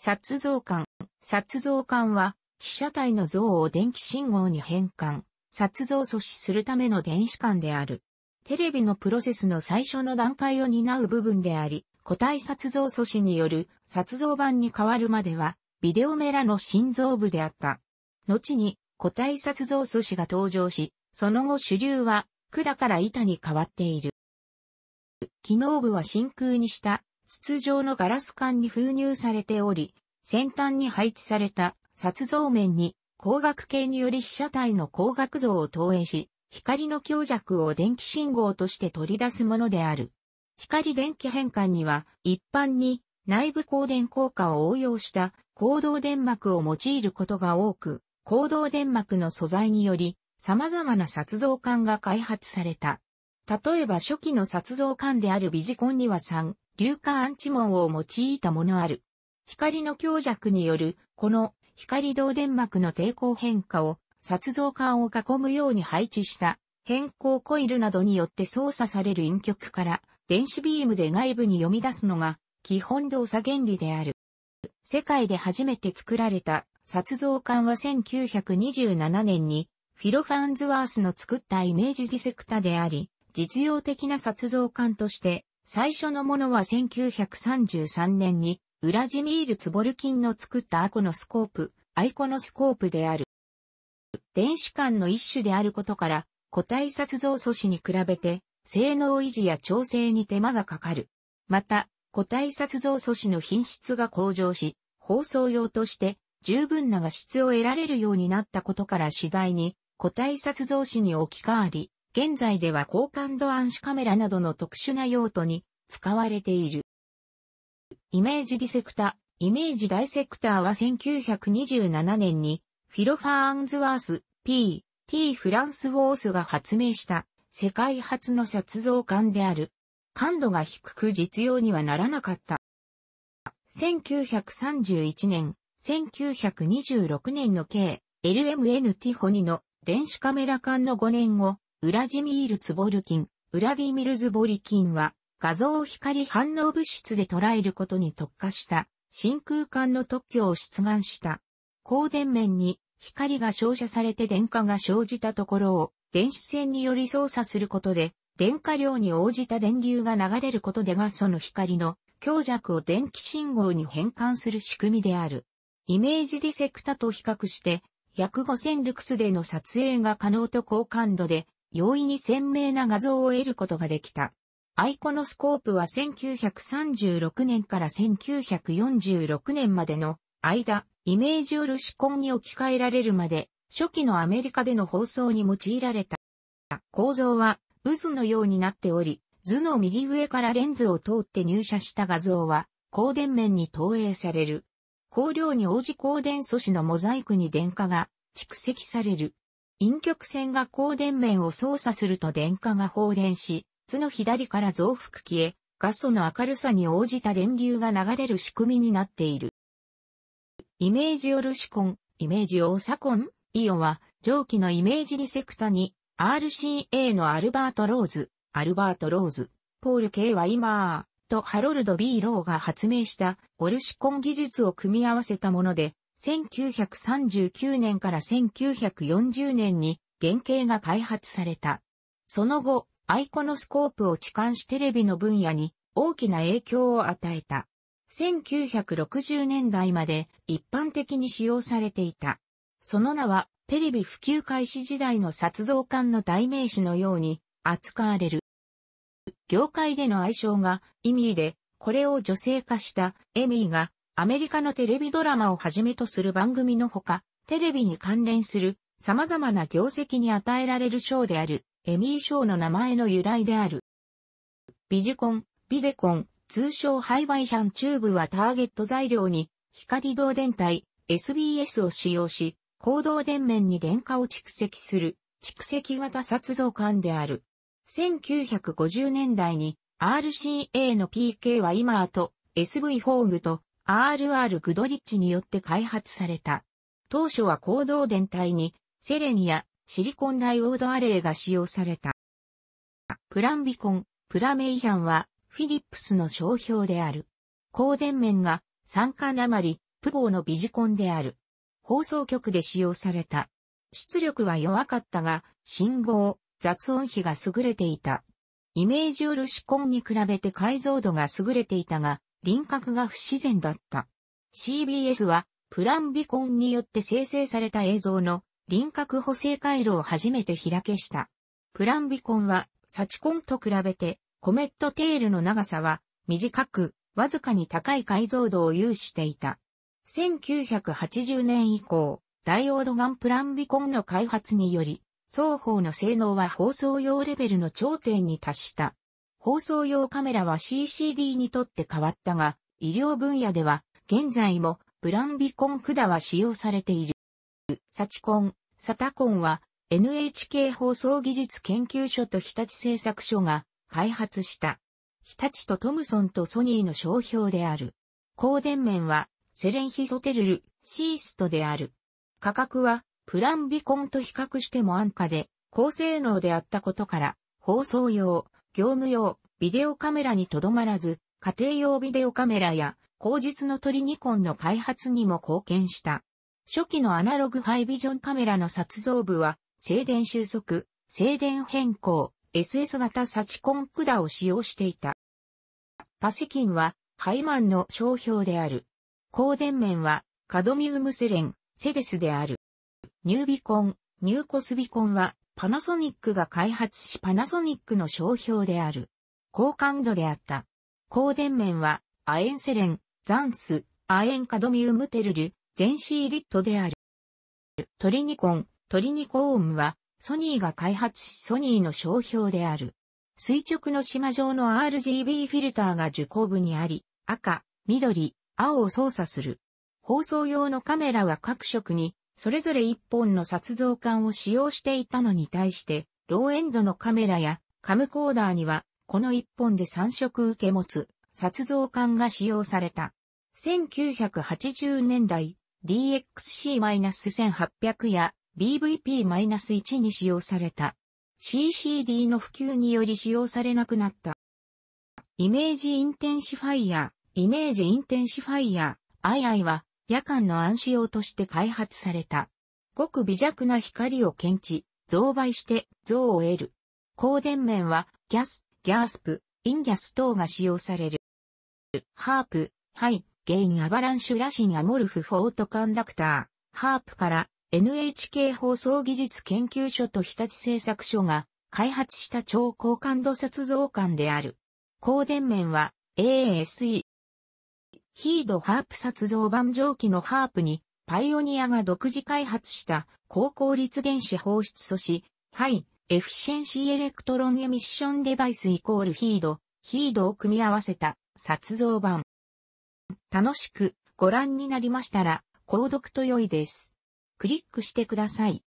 殺像管。殺像管は、被写体の像を電気信号に変換、殺像阻止するための電子管である。テレビのプロセスの最初の段階を担う部分であり、個体殺像阻止による殺像板に変わるまでは、ビデオメラの心臓部であった。後に、個体殺像阻止が登場し、その後主流は、管から板に変わっている。機能部は真空にした筒状のガラス管に封入されており、先端に配置された殺像面に光学系により被写体の光学像を投影し、光の強弱を電気信号として取り出すものである。光電気変換には一般に内部光電効果を応用した行動電膜を用いることが多く、行動電膜の素材により様々な殺像管が開発された。例えば初期の殺像官であるビジコンには3、硫化アンチモンを用いたものある。光の強弱による、この光動電膜の抵抗変化を、殺像管を囲むように配置した変更コイルなどによって操作される陰極から電子ビームで外部に読み出すのが基本動作原理である。世界で初めて作られた殺像管は1927年にフィロファンズワースの作ったイメージディセクタであり、実用的な殺造艦として、最初のものは1933年に、ウラジミール・ツボルキンの作ったアコノスコープ、アイコノスコープである。電子管の一種であることから、個体殺造素子に比べて、性能維持や調整に手間がかかる。また、個体殺造素子の品質が向上し、放送用として十分な画質を得られるようになったことから次第に、個体殺造子に置き換わり、現在では高感度暗視カメラなどの特殊な用途に使われている。イメージディセクタ、イメージダイセクターは1927年にフィロファー・アンズワース、P、T・ フランス・ウォースが発明した世界初の撮像感である。感度が低く実用にはならなかった。1931年、1926年の計 LMN ティホニの電子カメラ管の5年後、ウラジミール・ツボルキン、ウラディミル・ズボリキンは、画像を光反応物質で捉えることに特化した、真空管の特許を出願した。光電面に光が照射されて電荷が生じたところを、電子線により操作することで、電荷量に応じた電流が流れることでガソの光の強弱を電気信号に変換する仕組みである。イメージディセクタと比較して、約5000ルクスでの撮影が可能と高感度で容易に鮮明な画像を得ることができた。アイコノスコープは1936年から1946年までの間、イメージオルシコンに置き換えられるまで、初期のアメリカでの放送に用いられた。構造は渦のようになっており、図の右上からレンズを通って入射した画像は、光電面に投影される。光量に応じ光電素子のモザイクに電化が蓄積される。陰極線が光電面を操作すると電荷が放電し、図の左から増幅器へ、画素の明るさに応じた電流が流れる仕組みになっている。イメージオルシコン、イメージオーサコン、イオは、蒸気のイメージリセクタに、RCA のアルバート・ローズ、アルバート・ローズ、ポール・ K・ はワイマーとハロルド・ B・ ローが発明したオルシコン技術を組み合わせたもので、1939年から1940年に原型が開発された。その後、アイコノスコープを置換しテレビの分野に大きな影響を与えた。1960年代まで一般的に使用されていた。その名はテレビ普及開始時代の殺像館の代名詞のように扱われる。業界での愛称がイミーで、これを女性化したエミーがアメリカのテレビドラマをはじめとする番組のほか、テレビに関連する様々な業績に与えられる賞である、エミー賞の名前の由来である。ビジコン、ビデコン、通称ハイバイハンチューブはターゲット材料に、光動電体、SBS を使用し、行動電面に電荷を蓄積する、蓄積型殺像管である。1950年代に RCA の PK は今あと SV フォーグと RR グドリッチによって開発された。当初は行動電体にセレニやシリコンダイオードアレイが使用された。プランビコン、プラメイヒャンはフィリップスの商標である。光電面が酸化鉛、プボーのビジコンである。放送局で使用された。出力は弱かったが、信号、雑音比が優れていた。イメージオルシコンに比べて解像度が優れていたが、輪郭が不自然だった。CBS は、プランビコンによって生成された映像の輪郭補正回路を初めて開けした。プランビコンは、サチコンと比べて、コメットテールの長さは短く、わずかに高い解像度を有していた。1980年以降、ダイオードガンプランビコンの開発により、双方の性能は放送用レベルの頂点に達した。放送用カメラは CCD にとって変わったが、医療分野では、現在も、ブランビコン管は使用されている。サチコン、サタコンは、NHK 放送技術研究所と日立製作所が開発した。日立とトムソンとソニーの商標である。光電面はセレンヒソテルル、シーストである。価格はプランビコンと比較しても安価で高性能であったことから放送用、業務用、ビデオカメラにとどまらず、家庭用ビデオカメラや、後日の鳥ニコンの開発にも貢献した。初期のアナログハイビジョンカメラの撮像部は、静電収束、静電変更、SS 型サチコン管を使用していた。パセキンは、ハイマンの商標である。光電面は、カドミウムセレン、セゲスである。ニュービコン、ニューコスビコンは、パナソニックが開発しパナソニックの商標である。高感度であった。光電面は、アエンセレン、ザンス、アエンカドミウムテルル、ゼンシーリットである。トリニコン、トリニコームは、ソニーが開発しソニーの商標である。垂直の島状の RGB フィルターが受光部にあり、赤、緑、青を操作する。放送用のカメラは各色にそれぞれ一本の撮像管を使用していたのに対して、ローエンドのカメラやカムコーダーには、この一本で三色受け持つ、撮像管が使用された。1980年代、DXC-1800 や BVP-1 に使用された。CCD の普及により使用されなくなった。イメージインテンシファイア、イメージインテンシファイア、II は、夜間の暗視用として開発された。ごく微弱な光を検知、増倍して像を得る。光電面はギャス、ギャースプ、インギャス等が使用される。ハープ、ハイ、ゲインアバランシュラシンアモルフフォートカンダクター、ハープから NHK 放送技術研究所と日立製作所が開発した超高感度撮像感である。光電面は ASE ヒードハープ撮像版蒸気のハープに、パイオニアが独自開発した高効率原子放出素子、ハイ、エフィシェンシーエレクトロンエミッションデバイスイコールヒード、ヒードを組み合わせた撮像版。楽しくご覧になりましたら、購読と良いです。クリックしてください。